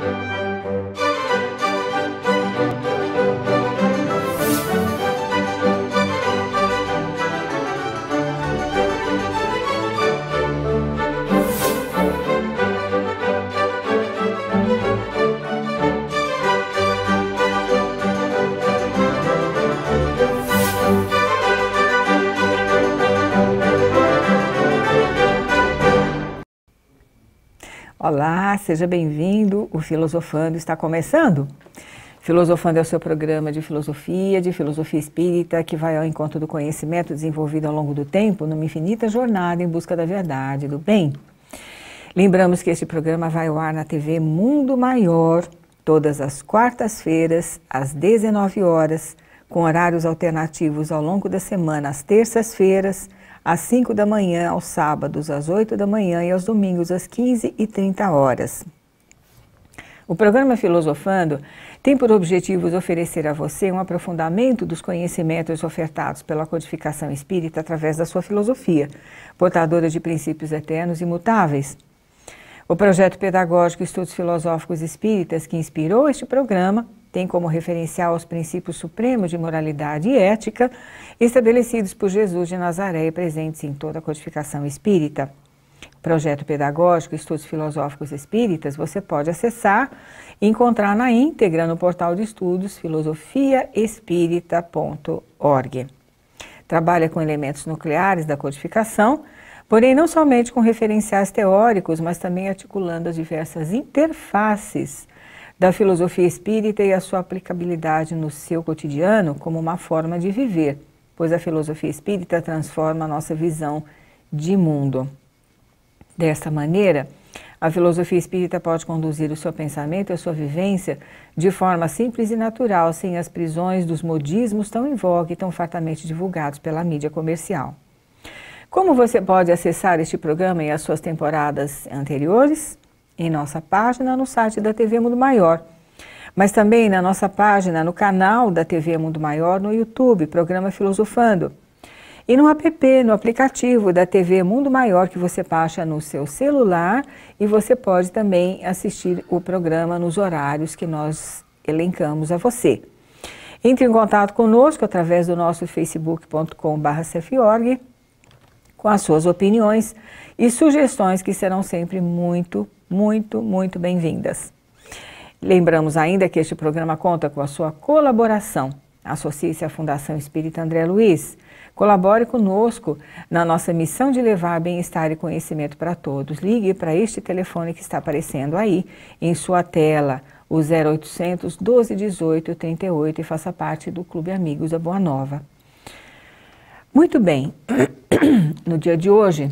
Thank you. Olá, seja bem-vindo. O Filosofando está começando. Filosofando é o seu programa de filosofia, de filosofia espírita, que vai ao encontro do conhecimento desenvolvido ao longo do tempo numa infinita jornada em busca da verdade, do bem. Lembramos que este programa vai ao ar na TV Mundo Maior, todas as quartas-feiras, às 19 horas, com horários alternativos ao longo da semana, às terças-feiras, às 5 da manhã, aos sábados às 8 da manhã e aos domingos às 15 e 30 horas. O programa Filosofando tem por objetivos oferecer a você um aprofundamento dos conhecimentos ofertados pela codificação espírita através da sua filosofia, portadora de princípios eternos e imutáveis. O projeto pedagógico Estudos Filosóficos Espíritas, que inspirou este programa, tem como referencial os princípios supremos de moralidade e ética estabelecidos por Jesus de Nazaré e presentes em toda a codificação espírita. Projeto Pedagógico Estudos Filosóficos Espíritas você pode acessar e encontrar na íntegra no portal de estudos filosofiaespírita.org. Trabalha com elementos nucleares da codificação, porém não somente com referenciais teóricos, mas também articulando as diversas interfaces da filosofia espírita e a sua aplicabilidade no seu cotidiano como uma forma de viver, pois a filosofia espírita transforma a nossa visão de mundo. Desta maneira, a filosofia espírita pode conduzir o seu pensamento e a sua vivência de forma simples e natural, sem as prisões dos modismos tão em voga e tão fartamente divulgados pela mídia comercial. Como você pode acessar este programa e as suas temporadas anteriores? em nossa página no site da TV Mundo Maior. Mas também na nossa página, no canal da TV Mundo Maior, no YouTube, programa Filosofando. E no app, no aplicativo da TV Mundo Maior, que você baixa no seu celular e você pode também assistir o programa nos horários que nós elencamos a você. Entre em contato conosco através do nosso facebook.com.br com as suas opiniões e sugestões que serão sempre muito, muito, muito bem-vindas. Lembramos ainda que este programa conta com a sua colaboração. Associe-se à Fundação Espírita André Luiz. Colabore conosco na nossa missão de levar bem-estar e conhecimento para todos. Ligue para este telefone que está aparecendo aí em sua tela, o 0800 12 18 38 e faça parte do Clube Amigos da Boa Nova. Muito bem. No dia de hoje,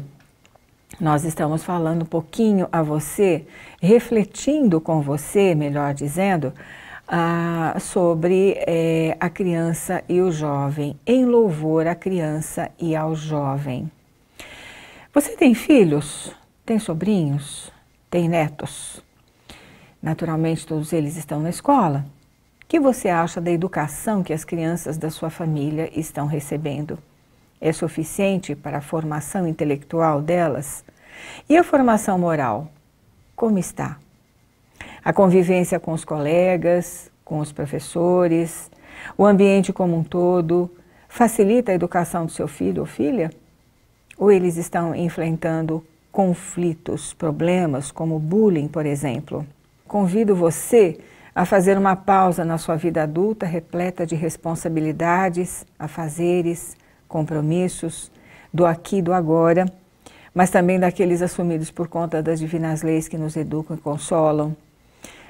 nós estamos falando um pouquinho a você, refletindo com você, melhor dizendo, ah, sobre eh, a criança e o jovem, em louvor à criança e ao jovem. Você tem filhos? Tem sobrinhos? Tem netos? Naturalmente, todos eles estão na escola. O que você acha da educação que as crianças da sua família estão recebendo? é suficiente para a formação intelectual delas? E a formação moral? Como está? A convivência com os colegas, com os professores, o ambiente como um todo, facilita a educação do seu filho ou filha? Ou eles estão enfrentando conflitos, problemas como bullying, por exemplo? Convido você a fazer uma pausa na sua vida adulta repleta de responsabilidades, afazeres, compromissos do aqui e do agora, mas também daqueles assumidos por conta das divinas leis que nos educam e consolam.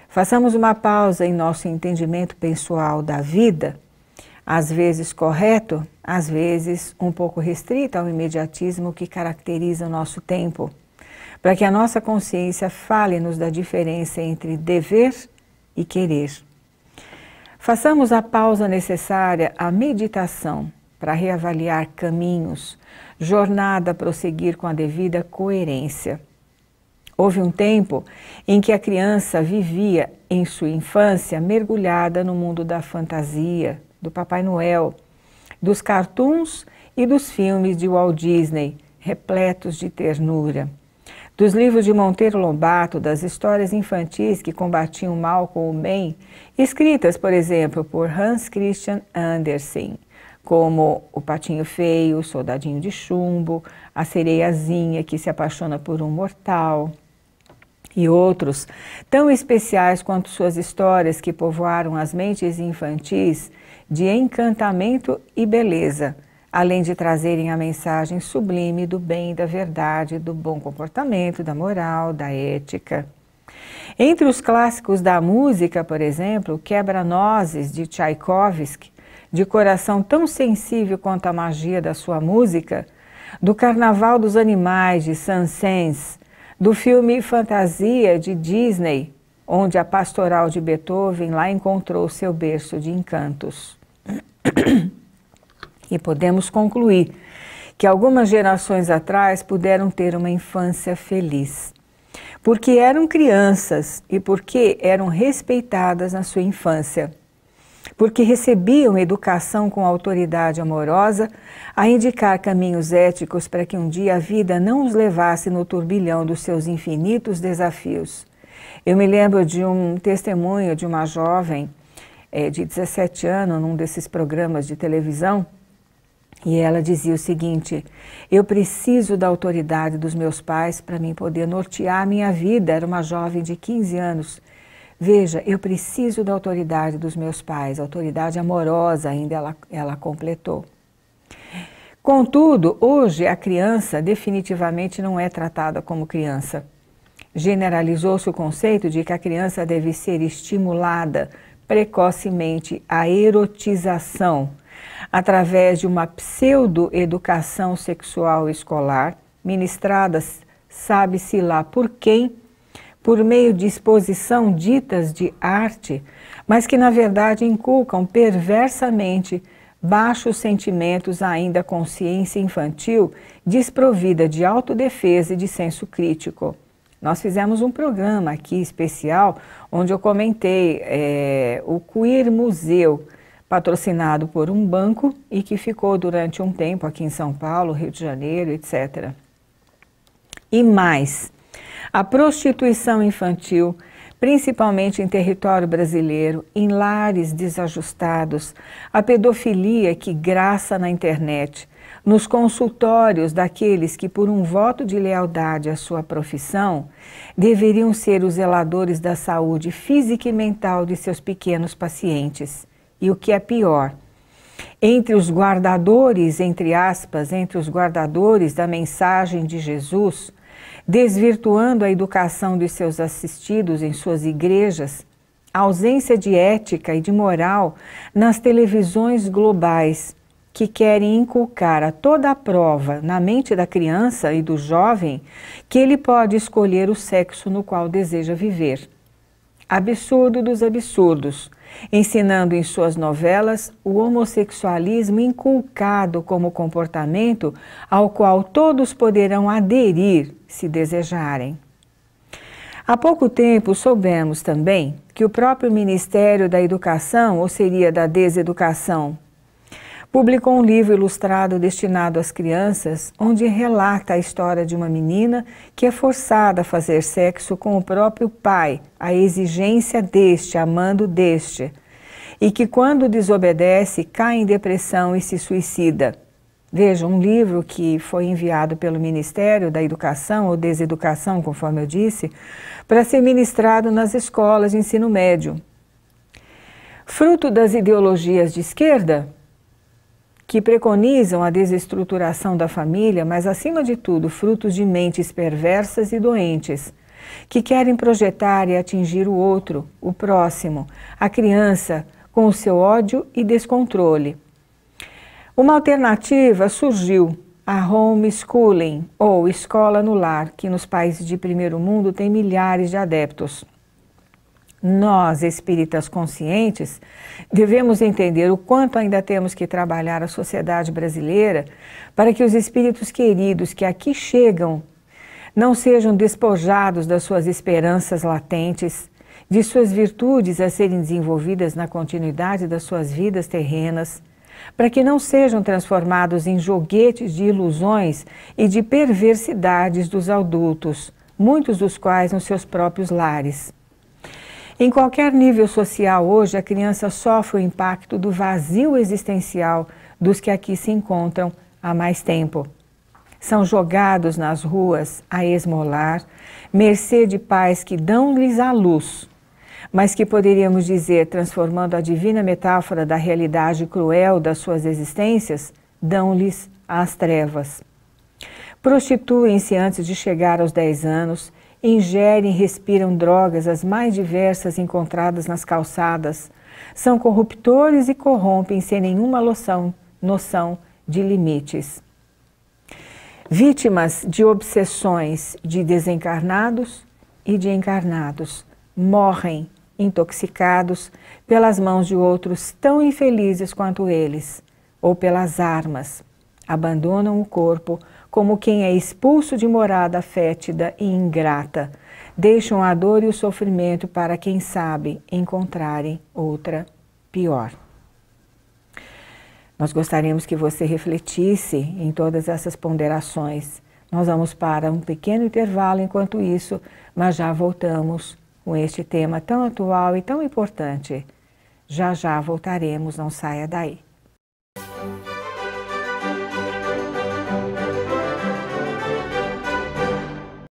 Façamos uma pausa em nosso entendimento pessoal da vida, às vezes correto, às vezes um pouco restrito ao imediatismo que caracteriza o nosso tempo, para que a nossa consciência fale-nos da diferença entre dever e querer. Façamos a pausa necessária à meditação para reavaliar caminhos, jornada a prosseguir com a devida coerência. Houve um tempo em que a criança vivia em sua infância mergulhada no mundo da fantasia, do Papai Noel, dos cartoons e dos filmes de Walt Disney, repletos de ternura. Dos livros de Monteiro Lobato, das histórias infantis que combatiam o mal com o bem, escritas, por exemplo, por Hans Christian Andersen como o patinho feio, o soldadinho de chumbo, a sereiazinha que se apaixona por um mortal e outros, tão especiais quanto suas histórias que povoaram as mentes infantis de encantamento e beleza, além de trazerem a mensagem sublime do bem, da verdade, do bom comportamento, da moral, da ética. Entre os clássicos da música, por exemplo, Quebra-nozes de Tchaikovsky de coração tão sensível quanto a magia da sua música, do Carnaval dos Animais de saint do filme Fantasia de Disney, onde a pastoral de Beethoven lá encontrou seu berço de encantos. e podemos concluir que algumas gerações atrás puderam ter uma infância feliz, porque eram crianças e porque eram respeitadas na sua infância porque recebiam educação com autoridade amorosa a indicar caminhos éticos para que um dia a vida não os levasse no turbilhão dos seus infinitos desafios. Eu me lembro de um testemunho de uma jovem é, de 17 anos, num desses programas de televisão, e ela dizia o seguinte: Eu preciso da autoridade dos meus pais para mim poder nortear minha vida. Era uma jovem de 15 anos. Veja, eu preciso da autoridade dos meus pais, autoridade amorosa, ainda ela, ela completou. Contudo, hoje a criança definitivamente não é tratada como criança. Generalizou-se o conceito de que a criança deve ser estimulada precocemente à erotização através de uma pseudo-educação sexual escolar, ministrada sabe-se lá por quem por meio de exposição ditas de arte, mas que na verdade inculcam perversamente baixos sentimentos ainda consciência infantil desprovida de autodefesa e de senso crítico. Nós fizemos um programa aqui especial onde eu comentei é, o Queer Museu, patrocinado por um banco e que ficou durante um tempo aqui em São Paulo, Rio de Janeiro, etc. E mais, a prostituição infantil, principalmente em território brasileiro, em lares desajustados, a pedofilia que graça na internet, nos consultórios daqueles que, por um voto de lealdade à sua profissão, deveriam ser os zeladores da saúde física e mental de seus pequenos pacientes. E o que é pior, entre os guardadores, entre aspas, entre os guardadores da mensagem de Jesus, desvirtuando a educação de seus assistidos em suas igrejas, a ausência de ética e de moral nas televisões globais, que querem inculcar a toda a prova na mente da criança e do jovem que ele pode escolher o sexo no qual deseja viver. Absurdo dos absurdos ensinando em suas novelas o homossexualismo inculcado como comportamento ao qual todos poderão aderir se desejarem. Há pouco tempo soubemos também que o próprio Ministério da Educação, ou seria da Deseducação, publicou um livro ilustrado destinado às crianças, onde relata a história de uma menina que é forçada a fazer sexo com o próprio pai, à exigência deste, amando deste, e que, quando desobedece, cai em depressão e se suicida. Veja, um livro que foi enviado pelo Ministério da Educação ou Deseducação, conforme eu disse, para ser ministrado nas escolas de ensino médio. Fruto das ideologias de esquerda, que preconizam a desestruturação da família, mas, acima de tudo, frutos de mentes perversas e doentes, que querem projetar e atingir o outro, o próximo, a criança, com o seu ódio e descontrole. Uma alternativa surgiu, a homeschooling, ou escola no lar, que nos países de primeiro mundo tem milhares de adeptos. Nós, espíritas conscientes, devemos entender o quanto ainda temos que trabalhar a sociedade brasileira para que os espíritos queridos que aqui chegam não sejam despojados das suas esperanças latentes, de suas virtudes a serem desenvolvidas na continuidade das suas vidas terrenas, para que não sejam transformados em joguetes de ilusões e de perversidades dos adultos, muitos dos quais nos seus próprios lares. Em qualquer nível social hoje, a criança sofre o impacto do vazio existencial dos que aqui se encontram há mais tempo. São jogados nas ruas a esmolar, mercê de pais que dão-lhes a luz, mas que poderíamos dizer, transformando a divina metáfora da realidade cruel das suas existências, dão-lhes as trevas. Prostituem-se antes de chegar aos 10 anos, ingerem e respiram drogas as mais diversas encontradas nas calçadas, são corruptores e corrompem sem nenhuma noção, noção de limites. Vítimas de obsessões de desencarnados e de encarnados morrem intoxicados pelas mãos de outros tão infelizes quanto eles, ou pelas armas. Abandonam o corpo como quem é expulso de morada fétida e ingrata. Deixam a dor e o sofrimento para quem sabe encontrarem outra pior. Nós gostaríamos que você refletisse em todas essas ponderações. Nós vamos para um pequeno intervalo enquanto isso, mas já voltamos com este tema tão atual e tão importante. Já já voltaremos, não saia daí.